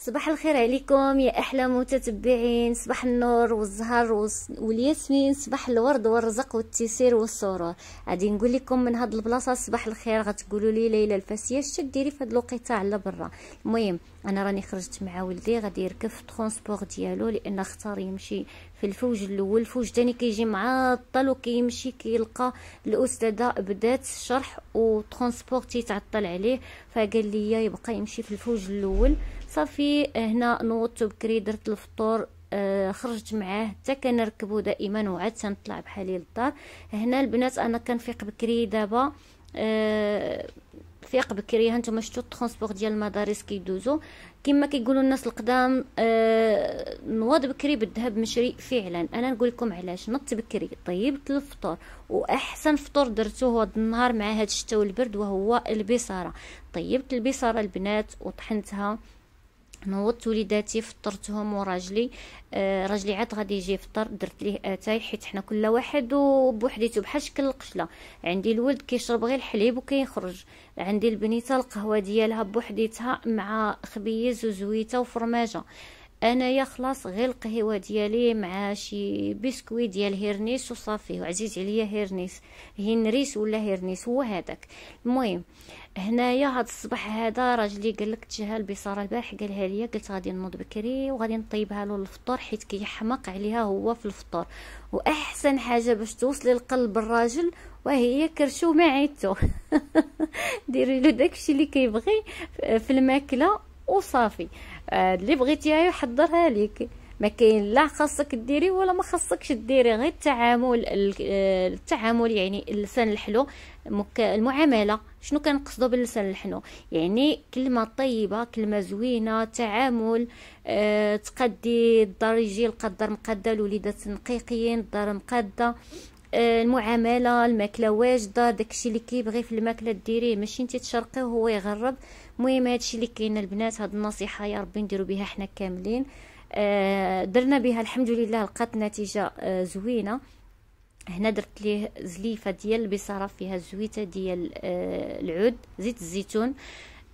صباح الخير عليكم يا احلى متتبعين صباح النور والزهر والياسمين صباح الورد والرزق والتيسير والسرور غادي نقول لكم من هاد البلاصه صباح الخير غتقولوا لي ليلى الفاسيه اش ديري في هاد الوقيته على برا المهم انا راني خرجت مع ولدي غادي يركب في ديالو لان اختار يمشي في الفوج الاول الفوج الثاني كيجي معطل وكيمشي كيلقى الاستاذه بدات الشرح وترونسبور تيتعطل عليه فقال لي يبقى يمشي في الفوج الاول صافي هنا نوضت بكري درت الفطور آه خرجت معاه حتى كنركبو دائما وعاد تنطلع بحالي للدار هنا البنات انا كنفيق بكري دابا آه فيق بكري هانتوما شفتوا الترونسبور ديال المدارس كيدوزو كما كيقولوا الناس القدام آه نوض بكري بالذهب مشري فعلا انا نقول لكم علاش نط بكري طيبت الفطور واحسن فطور درتو هو النهار مع هاد الشتا والبرد وهو البصاره طيبت البصاره البنات وطحنتها نوضت وليداتي فطرتهم وراجلي آه راجلي عاد غادي يجي يفطر درت ليه اتاي حيت حنا كل واحد وبوحديته بحال شكل القشله عندي الولد كيشرب غير الحليب وكيخرج عندي البنيته القهوه ديالها بوحديتها مع خبيز وزويته وفرماجه انا يخلص غير القهوه ديالي مع شي بسكوي ديال هيرنيس وصافي وعزيز عليا هيرنيس هنريس ولا هيرنيس هو هذاك المهم هنايا هاد الصباح هذا راجلي قال لك تجاهل بصاره البارح قالها ليا قلت غادي نوض بكري وغادي نطيبها له الفطور حيت كيحماق عليها هو في الفطور واحسن حاجه باش توصلي لقلب الراجل وهي كرشو معيتو ديري له داكشي اللي كيبغي في الماكله وصافي آه، اللي بغيتيها يحضرها لك ما كاين لا خاصك ديري ولا ما خاصكش ديري غير التعامل آه، التعامل يعني اللسان الحلو المعامله شنو كنقصدوا باللسان الحلو يعني كلمه طيبه كلمه زوينه تعامل أه تقدي الدار يجي القدر مقاده الوليدات نقيقيين الدار مقاده آه، المعامله الماكله واجده داكشي اللي كيبغي في الماكله ديريه ماشي انت تشرقيه وهو يغرب المهم هادشي اللي كاين البنات هاد النصيحه يا ربي نديرو بها حنا كاملين آه درنا بها الحمد لله لقات نتيجه آه زوينه هنا درت ليه زليفه ديال البصاره فيها الزويته ديال آه العود زيت الزيتون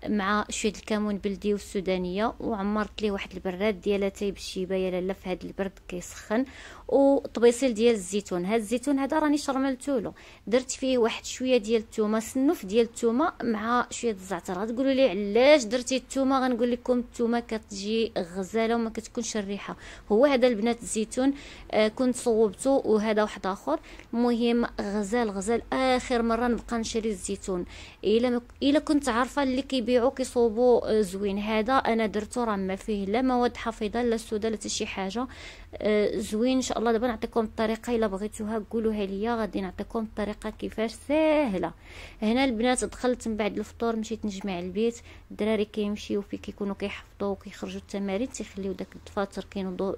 مع شويه الكمون بلدي والسودانيه وعمرت ليه واحد البراد ديال اتاي بالشيبايه لاله في هذا البرد كيسخن وطبيصيل ديال الزيتون هاد الزيتون هذا راني شرملته له درت فيه واحد شويه ديال الثومه سنف ديال الثومه مع شويه الزعتر غتقولوا لي علاش درتي الثومه غنقول لكم الثومه كتجي غزاله وما كتكونش الريحه هو هذا البنات الزيتون آه كنت صوبته وهذا واحد اخر المهم غزال غزال اخر مره نبقى نشري الزيتون الا مك... الا كنت عارفه اللي كيبيعوا كيصوبوا آه، زوين هذا انا درته راه ما فيه لا مواد حافظه لا سوده لا حتى شي حاجه آه، زوين ان شاء الله دابا نعطيكم الطريقه الا بغيتوها قولوها ليا غادي نعطيكم الطريقه كيفاش ساهله هنا البنات دخلت من بعد الفطور مشيت نجمع البيت الدراري كيمشيو في كيكونوا كيحفظوا وكيخرجوا التمارين تيخليو داك الدفاتر كينوضوا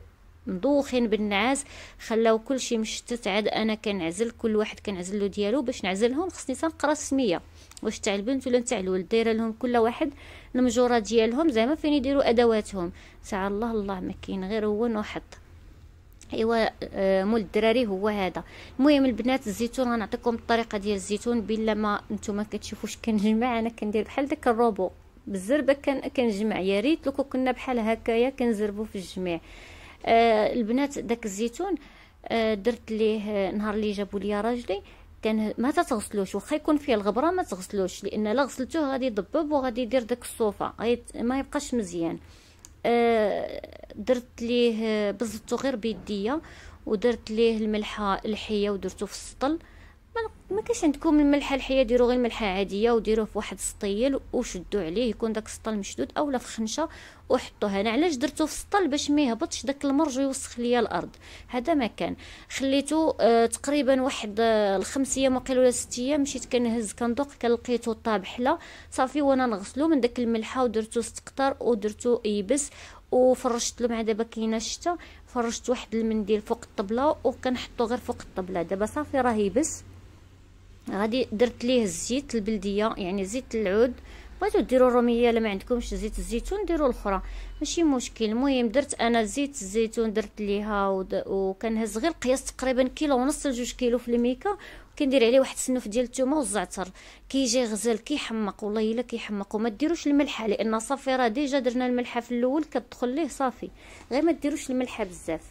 مضوخين بالنعاس خلاو كلشي مشتت عاد انا كنعزل كل واحد كنعزل له ديالو باش نعزلهم خصني تنقرا السميه واش تاع البنت ولا تاع الولد دايره لهم كل واحد المجوره ديالهم زعما فين يديروا ادواتهم تاع الله الله ما كاين غير هو نوحط ايوا آه، مول الدراري هو هذا المهم البنات الزيتون غنعطيكم الطريقه ديال الزيتون بلا ما نتوما كتشوفوش كنجمع انا كندير بحال داك الروبو بالزربه كان كنجمع يا ريت لو كنا بحال هكايا كنزربو في الجميع آه البنات داك الزيتون آه درت ليه آه، نهار اللي جابوا لي راجلي كان ما تغسلوش واخا يكون فيه الغبره ما تغسلوش لان لا غسلتوه غادي يضبب وغادي يدير داك الصوفه ما يبقاش مزيان آه، درت ليه آه، بزتو غير بيديا ودرت ليه الملحه الحيه ودرتو في السطل ما كاش عندكم الملحه الحيه ديروا غير ملحه عاديه وديروه في واحد السطيل وشدوا عليه يكون داك السطل مشدود اولا في خنشه وحطوه هنا علاش درتو في السطل باش ما يهبطش داك المرج ويوسخ ليا الارض هذا ما كان خليته آه تقريبا واحد آه الخمس ايام وقيل ولا ست ايام مشيت كنهز كندوق كنلقيتو طاب حلا صافي وانا نغسلو من داك الملحه ودرتو استقطار ودرتو يبس وفرشت له مع دابا كاينه الشتا فرشت واحد المنديل فوق الطبله وكنحطو غير فوق الطبله دابا صافي راه يبس غادي درت ليه الزيت البلديه يعني زيت العود بغيتو ديروا الروميه الا ما عندكمش زيت الزيتون ديروا الاخرى ماشي مشكل المهم درت انا زيت الزيتون درت ليها ود... وكنهز غير قياس تقريبا كيلو ونص لجوج كيلو في الميكا كندير عليه واحد السنوف ديال الثومه والزعتر كيجي غزال كيحمق والله الا كيحمق وما ديروش الملحه لان صافي راه ديجا درنا الملحه في الاول كتدخل ليه صافي غير ما ديروش الملحه بزاف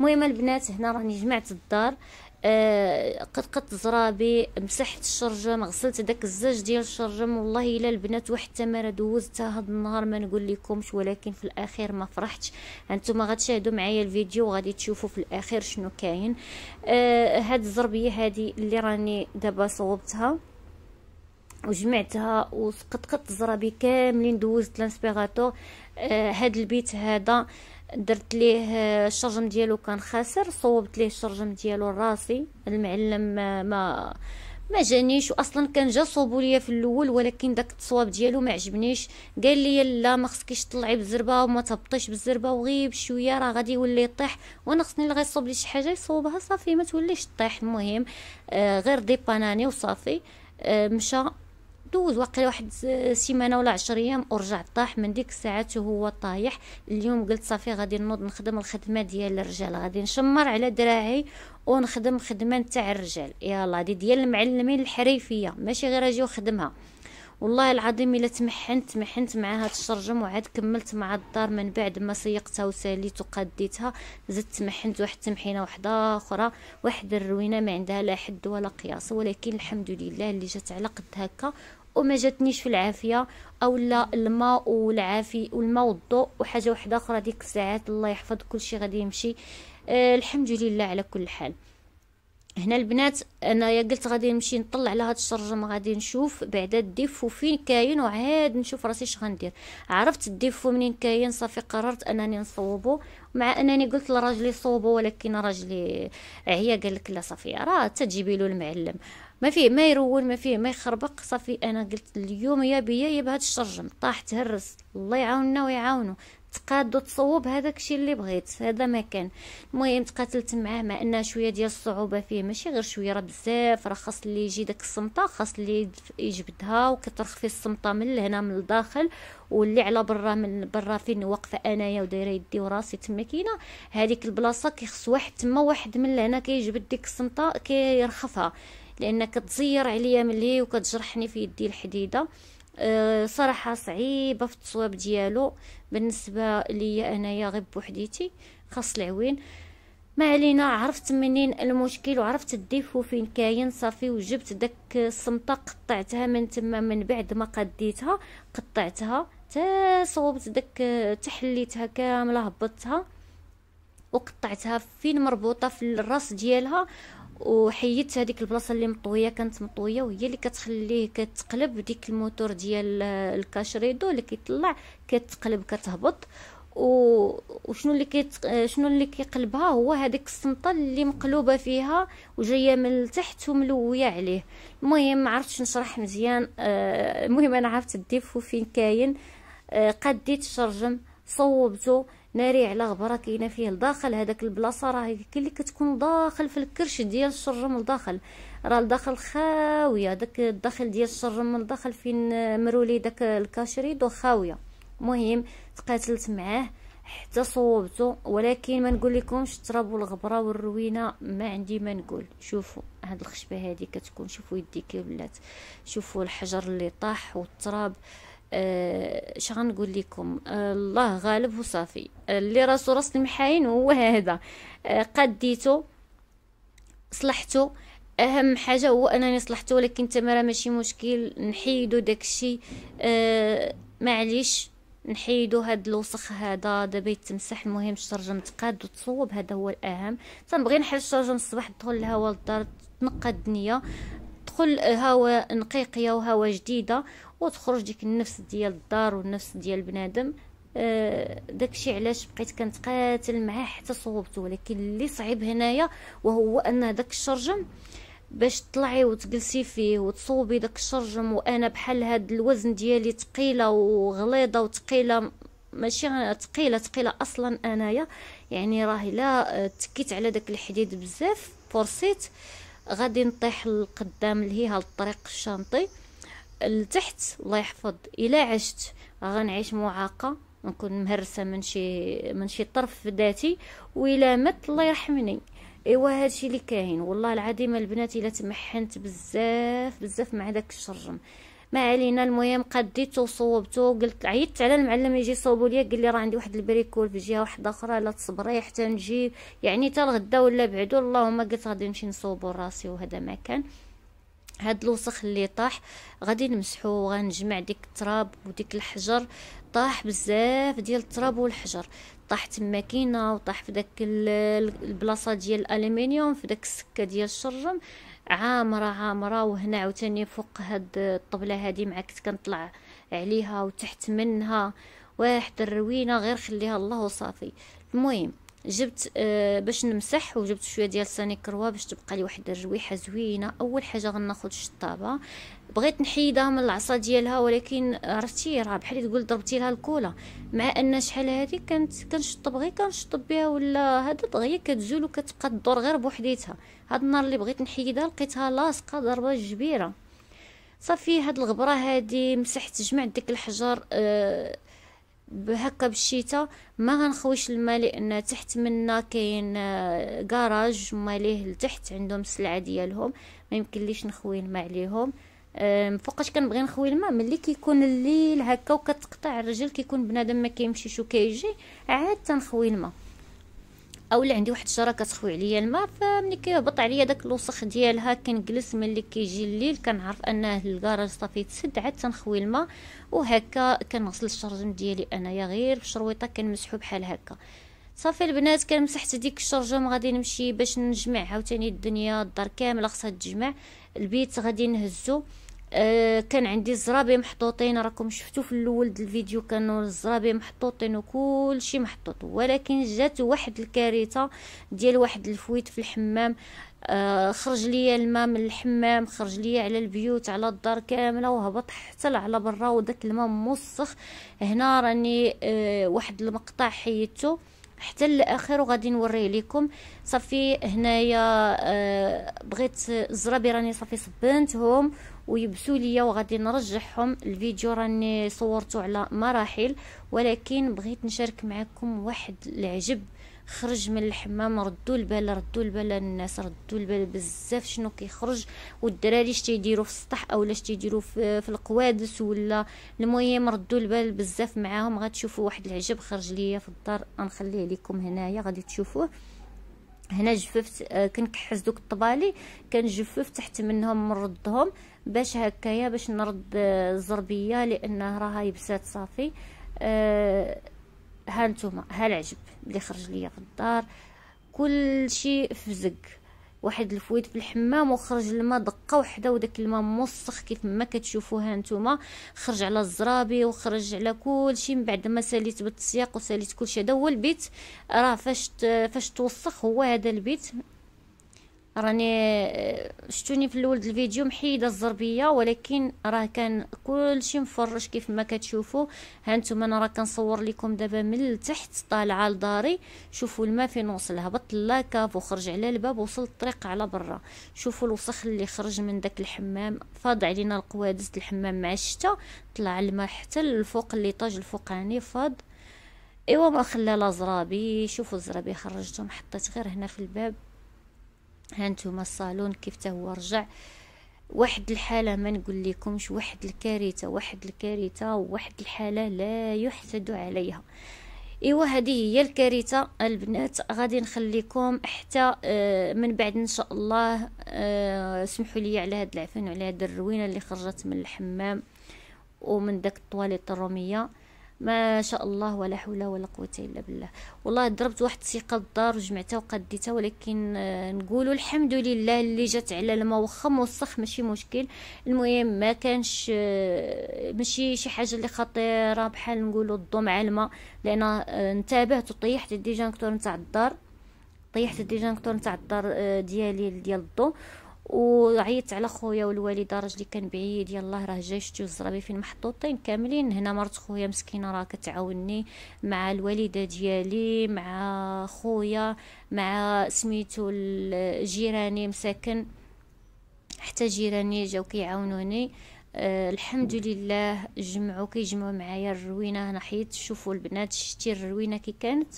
المهم البنات هنا راني جمعت الدار قد آه، قطقت زرابي مسحت الشرجم غسلت داك الزاج ديال الشرجم والله الا البنات واحد التماره دوزتها هاد النهار ما نقول لكمش ولكن في الاخير ما فرحتش انتم غتشاهدوا معايا الفيديو وغادي تشوفوا في الاخير شنو كاين آه هاد الزربيه هادي اللي راني دابا صوبتها وجمعتها وسقطقت زرابي كاملين دوزت لانسبيغاتور آه هاد البيت هذا درت ليه الشرجم ديالو كان خاسر صوبت ليه الشرجم ديالو الراسي المعلم ما ما, ما جانيش واصلا كان جا صوبو ليا في الاول ولكن داك التصواب ديالو ما عجبنيش قال لي لا ما خصكيش تطلعي بالزربه وما تهبطيش بالزربه وغيب بشويه راه غادي يولي يطيح وانا خصني اللي غيصوب لي شي حاجه يصوبها صافي ما توليش تطيح المهم آه غير ديباناني وصافي آه مشى دوز واقيلا واحد سيمانه ولا 10 ايام ورجع طاح من ديك الساعات وهو طايح اليوم قلت صافي غادي نوض نخدم الخدمه ديال الرجال غادي نشمر على دراعي ونخدم خدمه نتاع الرجال يلاه هادي ديال المعلمين الحريفيه ماشي غير اجي وخدمها والله العظيم الا تمحنت تمحنت مع هاد الشرجم وعاد كملت مع الدار من بعد ما سيقتها وساليت وقديتها زدت تمحنت واحد التمحينه وحده اخرى واحد الروينه ما عندها لا حد ولا قياس ولكن الحمد لله اللي جات على قد هكا وما جاتنيش في العافيه او لا الماء والعافي والماء والضوء وحاجه واحده اخرى ديك الساعات الله يحفظ كل شيء غادي يمشي آه الحمد لله على كل حال هنا البنات انايا قلت غادي نمشي نطلع على هاد الشرجم غادي نشوف بعدا الديفو فين كاين وعاد نشوف راسي اش غندير عرفت الديفو منين كاين صافي قررت انني نصوبو مع انني قلت لراجلي صوبو ولكن راجلي عيا قال لك لا صافي راه تجيبي له المعلم ما فيه ما يرول ما فيه ما يخربق صافي انا قلت اليوم يا بيا يا بهاد الشرجم طاح تهرس الله يعاوننا ويعاونو تقاد تصوب هذاك الشيء اللي بغيت هذا ما كان المهم تقاتلت معاه مع انه شويه ديال الصعوبه فيه ماشي غير شويه راه بزاف راه خاص اللي يجي داك الصمته خاص اللي يجبدها وكترخ فيه الصمته من لهنا من الداخل واللي على برا من برا فين واقفه انايا ودايره يدي وراسي تما كاينه هذيك البلاصه كيخص واحد تما واحد من لهنا كيجبد ديك الصمته كيرخفها لانك تزير عليا ملي وكتجرحني في يدي الحديده أه، صراحه صعيبه في التصويب ديالو بالنسبه ليا انايا غير بوحديتي خاص العوين ما علينا عرفت منين المشكل وعرفت الديفو فين كاين صافي وجبت داك الصمطه قطعتها من تما من بعد ما قديتها قطعتها تا صوبت داك تحليتها كامله هبطتها وقطعتها فين مربوطه في الراس ديالها وحيدت هذيك البلاصه اللي مطويه كانت مطويه وهي اللي كتخليه كتقلب ديك الموتور ديال الكاشريدو اللي كيطلع كتقلب كتهبط و... وشنو اللي كيت... شنو اللي كيقلبها هو هذيك الصنطه اللي مقلوبه فيها وجايه من التحت وملويه عليه المهم ما عرفتش نشرح مزيان آه، المهم انا عرفت الديفو فين كاين آه، قديت الشرجم صوبته ناري على غبره كاينه فيه لداخل هذاك البلاصه راه كي اللي كتكون داخل في الكرش ديال الشرم لداخل راه لداخل خاويه داك الداخل ديال الشرم لداخل فين مرولي داك الكاشريدو خاويه مهم تقاتلت معاه حتى صوبته ولكن ما نقول لكمش التراب والغبره والروينه ما عندي ما نقول شوفوا هاد الخشبه هذه كتكون شوفوا يدي كي ولات شوفوا الحجر اللي طاح والتراب اش آه، نقول لكم آه، الله غالب وصافي آه، اللي راسو راس المحاين هو هذا قديته صلحته اهم حاجه هو انني صلحته ولكن تمارا ماشي مشكل نحيدو داكشي أه معليش نحيدو هاد الوسخ هذا دابا يتمسح المهم الشرجم تقاد وتصوب هذا هو الاهم تنبغي نحل الشرجم الصباح تدخل الهواء للدار تنقى الدنيا تدخل هواء نقيقيه وهواء جديده وتخرج ديك النفس ديال الدار والنفس ديال بنادم آه، داكشي علاش بقيت كنتقاتل معاه حتى صوبته ولكن اللي صعيب هنايا وهو ان داك الشرجم باش تطلعي وتجلسي فيه وتصوبي داك الشرجم وانا بحال هاد الوزن ديالي ثقيله وغليظه وثقيله ماشي ثقيله ثقيله اصلا انايا يعني راه الا آه، تكيت على داك الحديد بزاف فرصيت غادي نطيح القدام لهيها الطريق الشانطي لتحت الله يحفظ الا عشت غنعيش معاقه نكون مهرسه من شي من شي طرف ذاتي والا مت الله يرحمني ايوا هادشي اللي كاين والله العظيم البنات الا تمحنت بزاف بزاف مع داك الشرجم ما علينا المهم قديت وصوبته قلت عيطت على المعلم يجي يصوبوا ليا قال لي راه عندي واحد البريكول في جهه واحده اخرى لا تصبري حتى نجي يعني حتى الغدا ولا بعدو اللهم قلت غادي نمشي نصوبو راسي وهذا ما كان هاد الوسخ اللي طاح غادي نمسحو وغنجمع ديك التراب وديك الحجر طاح بزاف ديال التراب والحجر طاح تما كاينه وطاح في داك البلاصه ديال الالومنيوم في داك السكه ديال الشرم عامره عامره وهنا عاوتاني فوق هاد الطبله هادي مع كنت كنطلع عليها وتحت منها واحد الروينه غير خليها الله وصافي المهم جبت آه باش نمسح وجبت شويه ديال ساني كروا باش تبقى لي واحد الرويحه زوينه اول حاجه غناخذ الشطابه بغيت نحيدها من العصا ديالها ولكن عرفتي راه بحال تقول ضربتي لها الكولا مع ان شحال هذه كانت كنشطب غير كنشطب بها ولا هذا دغيا كتزول وكتبقى تدور غير بوحديتها هاد النهار اللي بغيت نحيدها لقيتها لاصقه ضربه جبيره صافي هاد الغبره هادي مسحت جمعت ديك الحجر آه بهكا بالشتاء ما غنخويش الماء لان تحت منا كاين كراج آه، ماليه لتحت عندهم السلعه ديالهم ما يمكنليش نخوي الماء عليهم آه، فوقاش كنبغي نخوي الماء ملي كيكون الليل هكا وكتقطع الرجل كيكون بنادم ما كيمشيش وكيجي عاد تنخوي الماء اولا عندي واحد الشجره كتخوي عليا الماء فملي كيهبط عليا داك الوسخ ديالها كنجلس ملي كيجي الليل كنعرف انه الكراج صافي تسد عاد تنخوي الماء وهكا كنغسل الشرجم ديالي انايا غير بشرويطه كنمسحو بحال هكا صافي البنات كان مسحت ديك الشرجم غادي نمشي باش نجمع عاوتاني الدنيا الدار كامله خصها تجمع البيت غادي نهزو آه كان عندي الزرابي محطوطين راكم شفتوا في الاول الفيديو كانوا الزرابي محطوطين وكل شيء محطوط ولكن جات واحد الكارثه ديال واحد الفويت في الحمام آه، خرج ليا الماء من الحمام خرج ليا على البيوت على الدار كامله وهبط حتى على برا وداك الماء موسخ هنا راني آه، واحد المقطع حيدته حتى الاخر وغادي نوريه لكم صافي هنايا آه، بغيت الزرابي راني صافي صبنتهم ويبسوا ليا وغادي نرجعهم الفيديو راني صورته على مراحل ولكن بغيت نشارك معكم واحد العجب خرج من الحمام ردوا البال ردوا البال الناس ردوا البال بزاف شنو كيخرج والدراري اش تيديروا في السطح اولا اش تيديروا في, في القوادس ولا المهم ردوا البال بزاف معاهم غتشوفوا واحد العجب خرج ليا في الدار غنخليه لكم هنايا غادي تشوفوه هنا جففت آه، كنكحس دوك الطبالي كنجفف تحت منهم نردهم باش هكايا باش نرد آه، الزربيه لانه راها يبسات صافي أه ها نتوما ها العجب اللي خرج ليا في الدار كل شيء فزق واحد الفويت في الحمام وخرج الماء دقه وحده وداك الماء موسخ كيف ما كتشوفوها نتوما خرج على الزرابي وخرج على كلشي من بعد ما ساليت بالتسياق وساليت كلشي هذا هو البيت راه فاش فاش توسخ هو هذا البيت راني آه، شتوني في الاول الفيديو محيده الزربيه ولكن راه كان كلشي مفرش كيف ما كتشوفوا هانتوما انا راه كنصور لكم دابا من التحت طالعه لداري شوفوا الماء فين وصل هبط لاكاف وخرج على الباب وصل الطريق على برا شوفوا الوسخ اللي خرج من داك الحمام فاض علينا القوادس الحمام مع الشتا طلع الماء حتى للفوق اللي طاج الفوقاني فاض ايوا ما خلى لا زرابي شوفوا الزرابي خرجتهم حطيت غير هنا في الباب هانتوما الصالون كيف هو رجع واحد الحالة ما نقول لكمش واحد الكارثة واحد الكارثة واحد الحالة لا يحسد عليها ايوا هذه هي الكارثه البنات غادي نخليكم حتى آه، من بعد ان شاء الله آه، سمحوا لي على هاد العفن وعلى هاد الروينه اللي خرجت من الحمام ومن داك الطواليط الروميه ما شاء الله ولا حول ولا قوه الا بالله والله ضربت واحد الثقه الدار وجمعتها وقديتها ولكن آه، نقول الحمد لله اللي جات على الماء واخا موسخ ماشي مشكل المهم ما كانش آه، ماشي شي حاجه اللي خطيره بحال نقولوا الضم مع الماء لان آه، انتبهت وطيحت الديجانكتور نتاع الدار طيحت الديجانكتور نتاع الدار ديالي ديال الضو وعيت على خويا والوالده راجلي كان بعيد يلاه راه جاي شتي والزرابي فين محطوطين كاملين هنا مرت خويا مسكينه راه كتعاوني مع الوالده ديالي مع خويا مع سميتو جيراني مساكن حتى جيراني جاو كيعاونوني أه الحمد لله جمعوا كيجمعوا معايا الروينه هنا حيت شوفوا البنات شتي الروينه كي كانت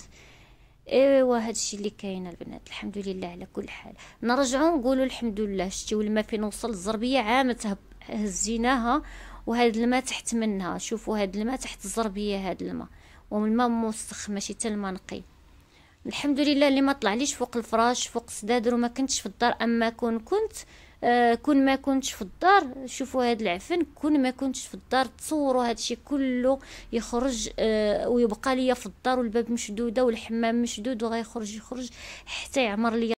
ايوا هادشي اللي كاين البنات الحمد لله على كل حال نرجعوا نقولوا الحمد لله شتيو والما فين وصل الزربيه تهب هزيناها وهاد الماء تحت منها شوفوا هاد الماء تحت الزربيه هاد الماء والماء موسخ ماشي حتى الماء نقي الحمد لله اللي ما طلعليش فوق الفراش فوق السدادر وما كنتش في الدار اما كون كنت آه كون ما كنتش في الدار شوفوا هذا العفن كون ما كنتش في الدار تصوروا هذا الشيء كله يخرج آه ويبقى ليا في الدار والباب مشدوده والحمام مشدود وغيخرج يخرج حتى يعمر ليا